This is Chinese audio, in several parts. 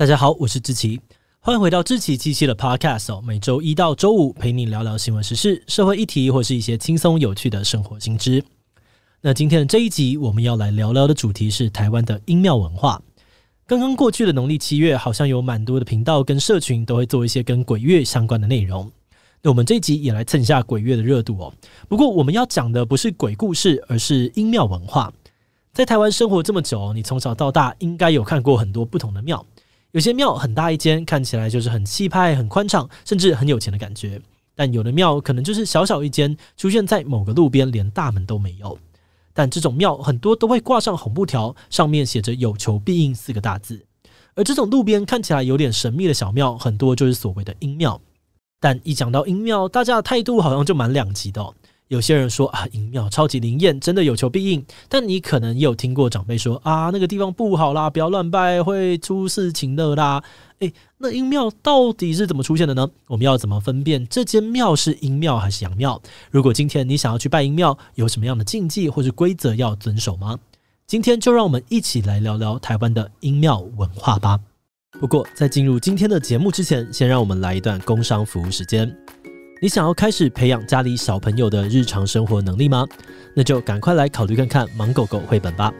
大家好，我是志奇，欢迎回到志奇机器的 Podcast 哦。每周一到周五陪你聊聊新闻时事、社会议题，或是一些轻松有趣的生活新知。那今天的这一集，我们要来聊聊的主题是台湾的音庙文化。刚刚过去的农历七月，好像有蛮多的频道跟社群都会做一些跟鬼月相关的内容。那我们这一集也来蹭一下鬼月的热度哦。不过我们要讲的不是鬼故事，而是音庙文化。在台湾生活这么久，你从小到大应该有看过很多不同的庙。有些庙很大一间，看起来就是很气派、很宽敞，甚至很有钱的感觉。但有的庙可能就是小小一间，出现在某个路边，连大门都没有。但这种庙很多都会挂上红布条，上面写着“有求必应”四个大字。而这种路边看起来有点神秘的小庙，很多就是所谓的阴庙。但一讲到阴庙，大家的态度好像就蛮两极的。有些人说啊，阴庙超级灵验，真的有求必应。但你可能也有听过长辈说啊，那个地方不好啦，不要乱拜，会出事情的啦。诶，那阴庙到底是怎么出现的呢？我们要怎么分辨这间庙是阴庙还是阳庙？如果今天你想要去拜阴庙，有什么样的禁忌或是规则要遵守吗？今天就让我们一起来聊聊台湾的阴庙文化吧。不过在进入今天的节目之前，先让我们来一段工商服务时间。你想要开始培养家里小朋友的日常生活能力吗？那就赶快来考虑看看《盲狗狗》绘本吧。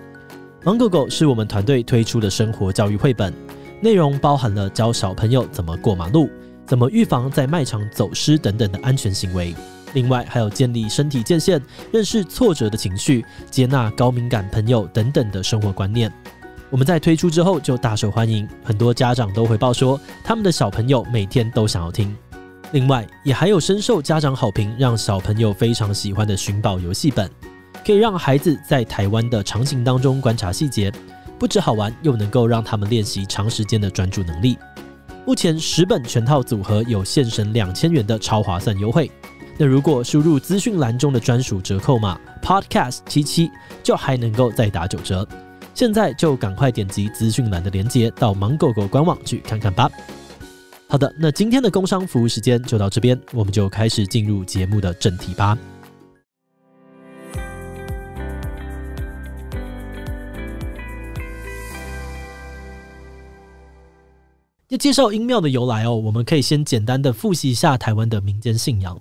《盲狗狗》是我们团队推出的生活教育绘本，内容包含了教小朋友怎么过马路、怎么预防在卖场走失等等的安全行为，另外还有建立身体界限、认识挫折的情绪、接纳高敏感朋友等等的生活观念。我们在推出之后就大受欢迎，很多家长都回报说，他们的小朋友每天都想要听。另外，也还有深受家长好评、让小朋友非常喜欢的寻宝游戏本，可以让孩子在台湾的场景当中观察细节，不止好玩，又能够让他们练习长时间的专注能力。目前十本全套组合有现省两千元的超划算优惠，那如果输入资讯栏中的专属折扣码 Podcast 七七，就还能够再打九折。现在就赶快点击资讯栏的链接，到芒狗狗官网去看看吧。好的，那今天的工商服务时间就到这边，我们就开始进入节目的正题吧。要介绍音庙的由来哦，我们可以先简单的复习一下台湾的民间信仰。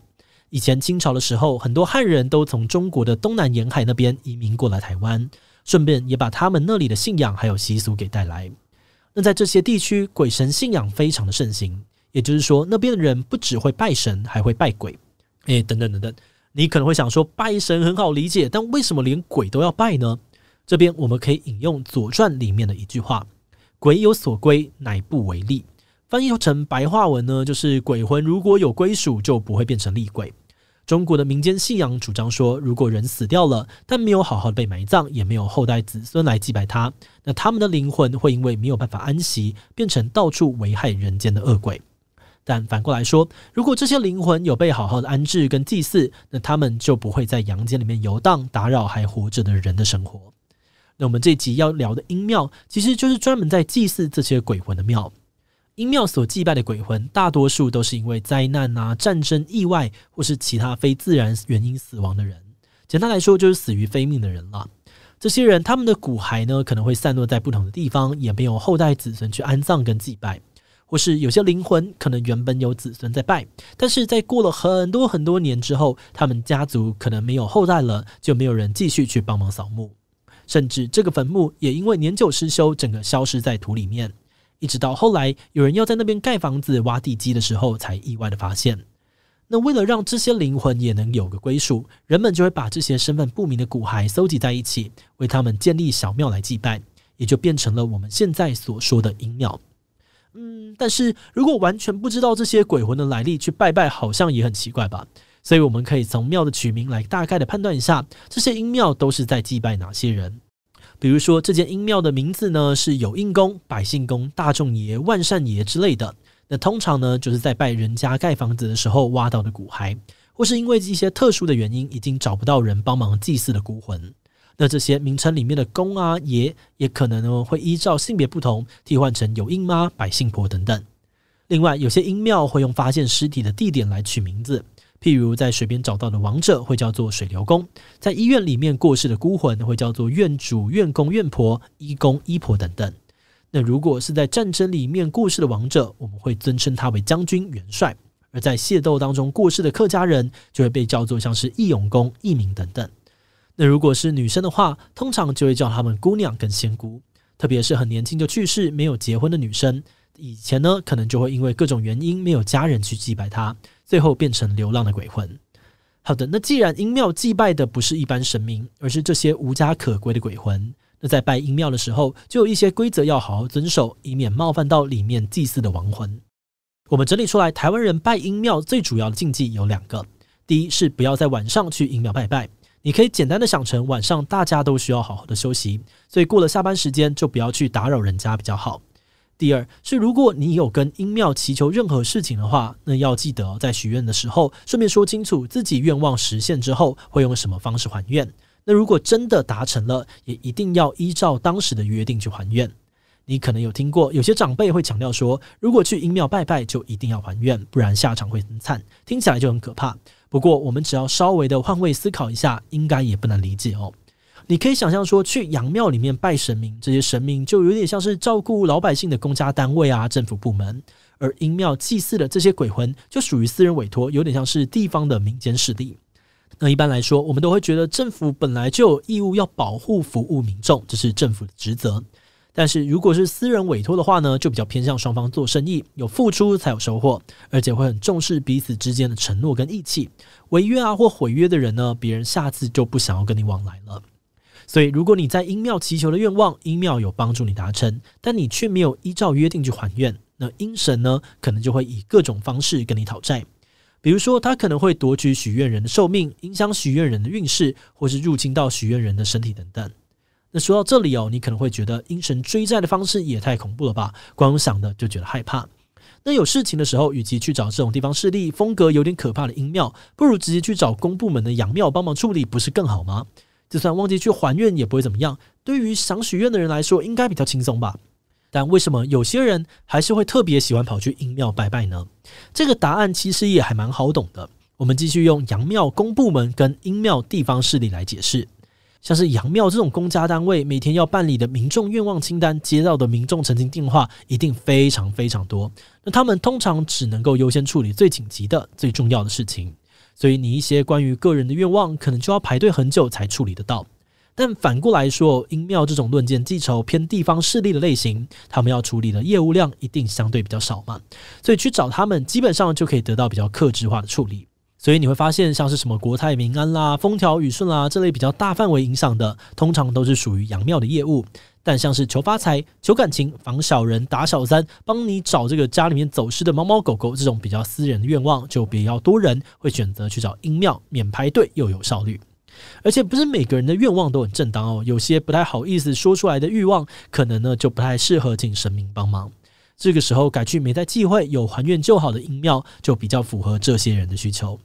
以前清朝的时候，很多汉人都从中国的东南沿海那边移民过来台湾，顺便也把他们那里的信仰还有习俗给带来。在这些地区，鬼神信仰非常的盛行，也就是说，那边的人不只会拜神，还会拜鬼，哎，等等等等。你可能会想说，拜神很好理解，但为什么连鬼都要拜呢？这边我们可以引用《左传》里面的一句话：“鬼有所归，乃不为利。”翻译成白话文呢，就是鬼魂如果有归属，就不会变成厉鬼。中国的民间信仰主张说，如果人死掉了，但没有好好的被埋葬，也没有后代子孙来祭拜他，那他们的灵魂会因为没有办法安息，变成到处危害人间的恶鬼。但反过来说，如果这些灵魂有被好好的安置跟祭祀，那他们就不会在阳间里面游荡，打扰还活着的人的生活。那我们这集要聊的阴庙，其实就是专门在祭祀这些鬼魂的庙。因庙所祭拜的鬼魂，大多数都是因为灾难啊、战争、意外或是其他非自然原因死亡的人。简单来说，就是死于非命的人了。这些人，他们的骨骸呢，可能会散落在不同的地方，也没有后代子孙去安葬跟祭拜，或是有些灵魂可能原本有子孙在拜，但是在过了很多很多年之后，他们家族可能没有后代了，就没有人继续去帮忙扫墓，甚至这个坟墓也因为年久失修，整个消失在土里面。一直到后来，有人要在那边盖房子、挖地基的时候，才意外的发现。那为了让这些灵魂也能有个归属，人们就会把这些身份不明的骨骸搜集在一起，为他们建立小庙来祭拜，也就变成了我们现在所说的阴庙。嗯，但是如果完全不知道这些鬼魂的来历去拜拜，好像也很奇怪吧？所以我们可以从庙的取名来大概的判断一下，这些阴庙都是在祭拜哪些人。比如说，这间阴庙的名字呢，是有应宫、百姓公、大众爷、万善爷之类的。那通常呢，就是在拜人家盖房子的时候挖到的骨骸，或是因为一些特殊的原因，已经找不到人帮忙祭祀的骨魂。那这些名称里面的宫啊、爷，也可能呢会依照性别不同，替换成有应妈、百姓婆等等。另外，有些阴庙会用发现尸体的地点来取名字。譬如在水边找到的亡者会叫做水流公，在医院里面过世的孤魂会叫做院主、院公、院婆、医公、医婆等等。那如果是在战争里面过世的亡者，我们会尊称他为将军、元帅；而在械斗当中过世的客家人，就会被叫做像是义勇公、义民等等。那如果是女生的话，通常就会叫她们姑娘跟仙姑，特别是很年轻就去世、没有结婚的女生，以前呢可能就会因为各种原因没有家人去祭拜她。最后变成流浪的鬼魂。好的，那既然阴庙祭拜的不是一般神明，而是这些无家可归的鬼魂，那在拜阴庙的时候，就有一些规则要好好遵守，以免冒犯到里面祭祀的亡魂。我们整理出来，台湾人拜阴庙最主要的禁忌有两个：第一是不要在晚上去阴庙拜拜，你可以简单的想成晚上大家都需要好好的休息，所以过了下班时间就不要去打扰人家比较好。第二是，如果你有跟音庙祈求任何事情的话，那要记得在许愿的时候，顺便说清楚自己愿望实现之后会用什么方式还愿。那如果真的达成了，也一定要依照当时的约定去还愿。你可能有听过，有些长辈会强调说，如果去阴庙拜拜，就一定要还愿，不然下场会很惨，听起来就很可怕。不过我们只要稍微的换位思考一下，应该也不难理解哦。你可以想象说，去阳庙里面拜神明，这些神明就有点像是照顾老百姓的公家单位啊，政府部门；而阴庙祭祀的这些鬼魂，就属于私人委托，有点像是地方的民间势力。那一般来说，我们都会觉得政府本来就有义务要保护服务民众，这是政府的职责。但是如果是私人委托的话呢，就比较偏向双方做生意，有付出才有收获，而且会很重视彼此之间的承诺跟义气。违约啊或毁约的人呢，别人下次就不想要跟你往来了。所以，如果你在阴庙祈求的愿望，阴庙有帮助你达成，但你却没有依照约定去还愿，那阴神呢，可能就会以各种方式跟你讨债。比如说，他可能会夺取许愿人的寿命，影响许愿人的运势，或是入侵到许愿人的身体等等。那说到这里哦，你可能会觉得阴神追债的方式也太恐怖了吧？光想的就觉得害怕。那有事情的时候，与其去找这种地方势力风格有点可怕的阴庙，不如直接去找公部门的阳庙帮忙处理，不是更好吗？就算忘记去还愿也不会怎么样。对于想许愿的人来说，应该比较轻松吧？但为什么有些人还是会特别喜欢跑去阴庙拜拜呢？这个答案其实也还蛮好懂的。我们继续用阳庙公部门跟阴庙地方势力来解释。像是阳庙这种公家单位，每天要办理的民众愿望清单、接到的民众曾经电话，一定非常非常多。那他们通常只能够优先处理最紧急的、最重要的事情。所以你一些关于个人的愿望，可能就要排队很久才处理得到。但反过来说，阴庙这种论剑记仇、偏地方势力的类型，他们要处理的业务量一定相对比较少嘛。所以去找他们，基本上就可以得到比较克制化的处理。所以你会发现，像是什么国泰民安啦、风调雨顺啦这类比较大范围影响的，通常都是属于阳庙的业务。但像是求发财、求感情、防小人、打小三、帮你找这个家里面走失的猫猫狗狗，这种比较私人的愿望，就别要多人会选择去找阴庙，免排队又有效率。而且不是每个人的愿望都很正当哦，有些不太好意思说出来的欲望，可能呢就不太适合请神明帮忙。这个时候改去没在忌讳、有还愿就好的阴庙，就比较符合这些人的需求。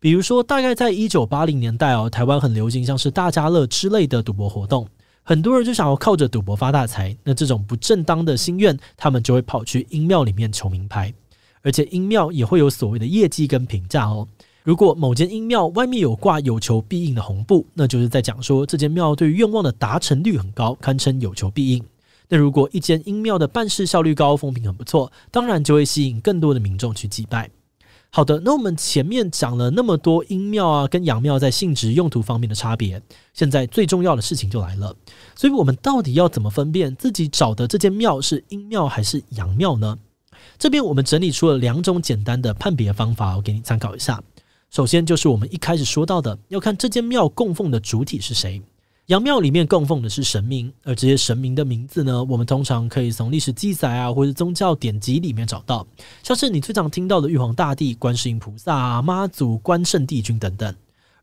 比如说，大概在一九八零年代哦，台湾很流行像是大家乐之类的赌博活动。很多人就想要靠着赌博发大财，那这种不正当的心愿，他们就会跑去阴庙里面求名牌，而且阴庙也会有所谓的业绩跟评价哦。如果某间阴庙外面有挂有求必应的红布，那就是在讲说这间庙对愿望的达成率很高，堪称有求必应。但如果一间阴庙的办事效率高，风评很不错，当然就会吸引更多的民众去祭拜。好的，那我们前面讲了那么多阴庙啊跟阳庙在性质用途方面的差别，现在最重要的事情就来了。所以我们到底要怎么分辨自己找的这间庙是阴庙还是阳庙呢？这边我们整理出了两种简单的判别方法，我给你参考一下。首先就是我们一开始说到的，要看这间庙供奉的主体是谁。阳庙里面供奉的是神明，而这些神明的名字呢，我们通常可以从历史记载啊，或者宗教典籍里面找到，像是你最常听到的玉皇大帝、观世音菩萨、妈祖、关圣帝君等等。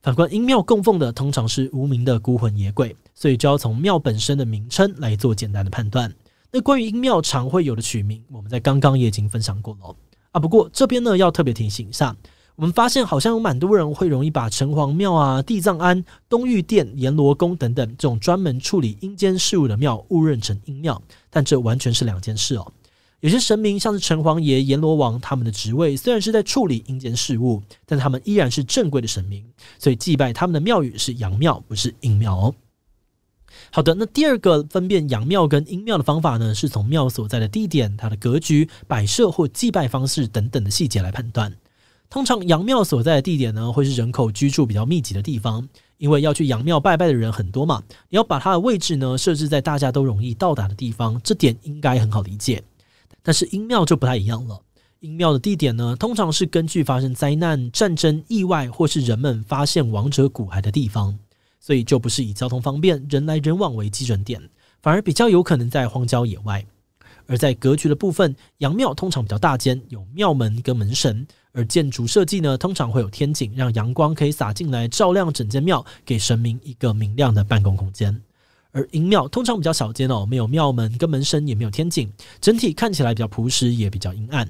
反观阴庙供奉的通常是无名的孤魂野鬼，所以就要从庙本身的名称来做简单的判断。那关于阴庙常会有的取名，我们在刚刚也已经分享过了啊。不过这边呢要特别提醒一下。我们发现，好像有蛮多人会容易把城隍庙啊、地藏庵、东玉殿、阎罗宫等等这种专门处理阴间事务的庙误认成阴庙，但这完全是两件事哦。有些神明像是城隍爷、阎罗王，他们的职位虽然是在处理阴间事务，但他们依然是正规的神明，所以祭拜他们的庙宇是阳庙，不是阴庙哦。好的，那第二个分辨阳庙跟阴庙的方法呢，是从庙所在的地点、它的格局、摆设或祭拜方式等等的细节来判断。通常，阳庙所在的地点呢，会是人口居住比较密集的地方，因为要去阳庙拜拜的人很多嘛，你要把它的位置呢设置在大家都容易到达的地方，这点应该很好理解。但是阴庙就不太一样了，阴庙的地点呢，通常是根据发生灾难、战争、意外，或是人们发现王者骨骸的地方，所以就不是以交通方便、人来人往为基准点，反而比较有可能在荒郊野外。而在格局的部分，阳庙通常比较大间，有庙门跟门神。而建筑设计呢，通常会有天井，让阳光可以洒进来，照亮整间庙，给神明一个明亮的办公空间。而阴庙通常比较小间哦，没有庙门跟门神，也没有天井，整体看起来比较朴实，也比较阴暗。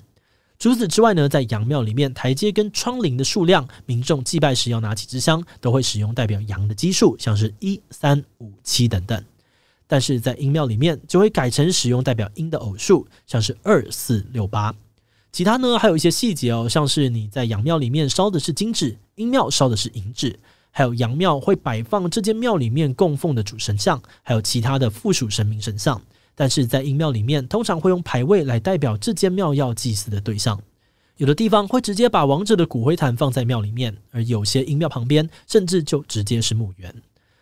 除此之外呢，在阳庙里面，台阶跟窗棂的数量，民众祭拜时要拿起支香，都会使用代表阳的奇数，像是一、三、五、七等等；但是在阴庙里面，就会改成使用代表阴的偶数，像是二、四、六、八。其他呢，还有一些细节哦，像是你在阳庙里面烧的是金纸，阴庙烧的是银纸，还有阳庙会摆放这间庙里面供奉的主神像，还有其他的附属神明神像。但是在阴庙里面，通常会用牌位来代表这间庙要祭祀的对象。有的地方会直接把亡者的骨灰坛放在庙里面，而有些阴庙旁边甚至就直接是墓园。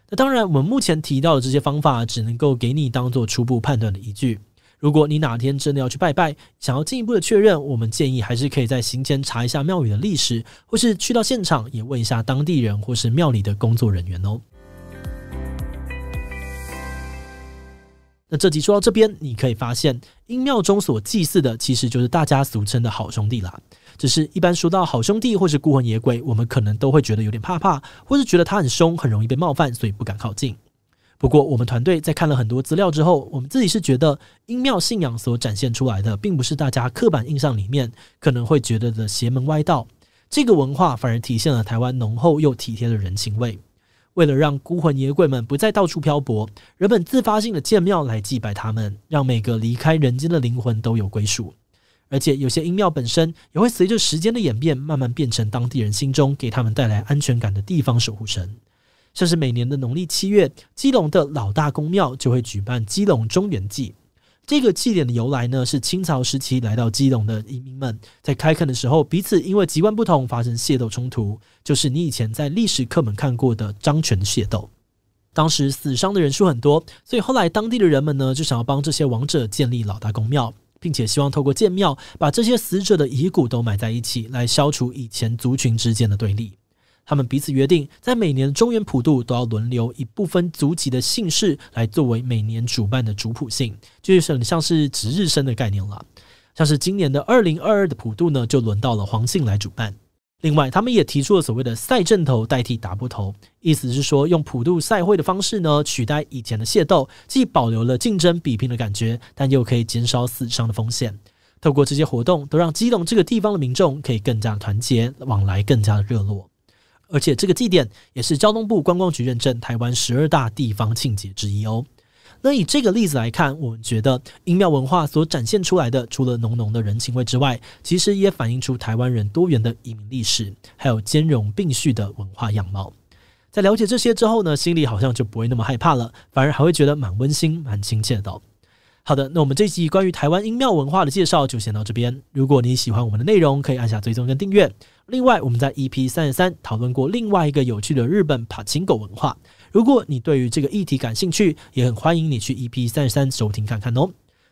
那当然，我们目前提到的这些方法，只能够给你当做初步判断的依据。如果你哪天真的要去拜拜，想要进一步的确认，我们建议还是可以在行前查一下庙宇的历史，或是去到现场也问一下当地人或是庙里的工作人员哦。那这集说到这边，你可以发现，阴庙中所祭祀的其实就是大家俗称的好兄弟啦。只是一般说到好兄弟或是孤魂野鬼，我们可能都会觉得有点怕怕，或是觉得他很凶，很容易被冒犯，所以不敢靠近。不过，我们团队在看了很多资料之后，我们自己是觉得阴庙信仰所展现出来的，并不是大家刻板印象里面可能会觉得的邪门歪道。这个文化反而体现了台湾浓厚又体贴的人情味。为了让孤魂野鬼们不再到处漂泊，人们自发性的建庙来祭拜他们，让每个离开人间的灵魂都有归属。而且，有些阴庙本身也会随着时间的演变，慢慢变成当地人心中给他们带来安全感的地方守护神。像是每年的农历七月，基隆的老大公庙就会举办基隆中元祭。这个祭典的由来呢，是清朝时期来到基隆的移民们在开垦的时候，彼此因为籍贯不同发生械斗冲突，就是你以前在历史课本看过的张权械斗。当时死伤的人数很多，所以后来当地的人们呢，就想要帮这些亡者建立老大公庙，并且希望透过建庙把这些死者的遗骨都埋在一起，来消除以前族群之间的对立。他们彼此约定，在每年中原普渡都要轮流一部分族籍的姓氏来作为每年主办的主普姓，就是很像是值日生的概念了。像是今年的二零二二的普渡呢，就轮到了黄姓来主办。另外，他们也提出了所谓的赛阵头代替打不头，意思是说用普渡赛会的方式呢，取代以前的械斗，既保留了竞争比拼的感觉，但又可以减少死伤的风险。透过这些活动，都让基隆这个地方的民众可以更加团结，往来更加的热络。而且这个祭典也是交通部观光局认证台湾十二大地方庆典之一哦。那以这个例子来看，我们觉得音庙文化所展现出来的，除了浓浓的人情味之外，其实也反映出台湾人多元的移民历史，还有兼容并蓄的文化样貌。在了解这些之后呢，心里好像就不会那么害怕了，反而还会觉得蛮温馨、蛮亲切的。好的，那我们这集关于台湾音庙文化的介绍就先到这边。如果你喜欢我们的内容，可以按下追踪跟订阅。另外，我们在 EP 三十三讨论过另外一个有趣的日本帕行狗文化。如果你对于这个议题感兴趣，也很欢迎你去 EP 三十三收听看看哦。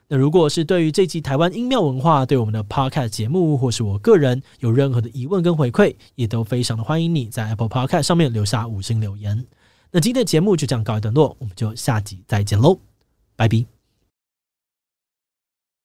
那如果是对于这集台湾音庙文化对我们的 Podcast 节目，或是我个人有任何的疑问跟回馈，也都非常的欢迎你在 Apple Podcast 上面留下五星留言。那今天的节目就这样告一段落，我们就下集再见喽，拜拜。